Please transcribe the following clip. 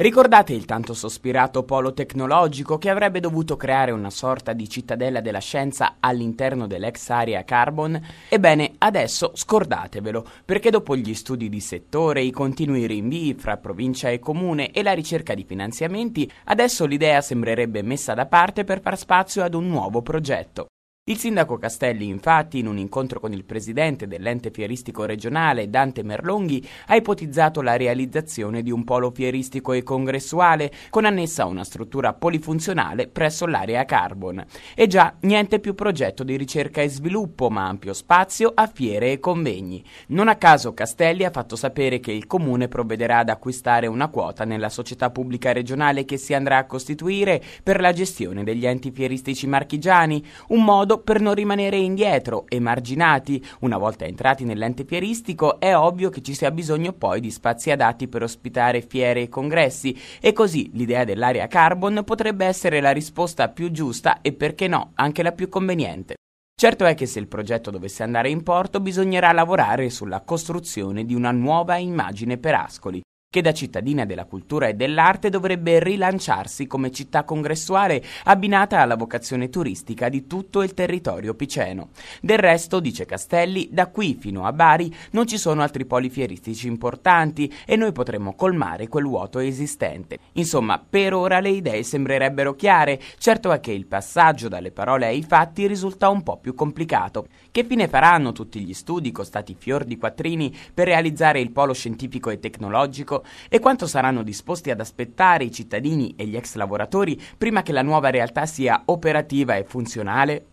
Ricordate il tanto sospirato polo tecnologico che avrebbe dovuto creare una sorta di cittadella della scienza all'interno dell'ex area carbon? Ebbene, adesso scordatevelo, perché dopo gli studi di settore, i continui rinvii fra provincia e comune e la ricerca di finanziamenti, adesso l'idea sembrerebbe messa da parte per far spazio ad un nuovo progetto. Il sindaco Castelli, infatti, in un incontro con il presidente dell'ente fieristico regionale, Dante Merlonghi, ha ipotizzato la realizzazione di un polo fieristico e congressuale con annessa una struttura polifunzionale presso l'area Carbon. E già, niente più progetto di ricerca e sviluppo, ma ampio spazio a fiere e convegni. Non a caso Castelli ha fatto sapere che il comune provvederà ad acquistare una quota nella società pubblica regionale che si andrà a costituire per la gestione degli enti fieristici marchigiani, un modo per non rimanere indietro, emarginati. Una volta entrati nell'ente fieristico è ovvio che ci sia bisogno poi di spazi adatti per ospitare fiere e congressi e così l'idea dell'area carbon potrebbe essere la risposta più giusta e perché no anche la più conveniente. Certo è che se il progetto dovesse andare in porto bisognerà lavorare sulla costruzione di una nuova immagine per Ascoli che da cittadina della cultura e dell'arte dovrebbe rilanciarsi come città congressuale abbinata alla vocazione turistica di tutto il territorio piceno. Del resto, dice Castelli, da qui fino a Bari non ci sono altri poli fieristici importanti e noi potremmo colmare quel vuoto esistente. Insomma, per ora le idee sembrerebbero chiare, certo è che il passaggio dalle parole ai fatti risulta un po' più complicato. Che fine faranno tutti gli studi costati fior di quattrini per realizzare il polo scientifico e tecnologico e quanto saranno disposti ad aspettare i cittadini e gli ex lavoratori prima che la nuova realtà sia operativa e funzionale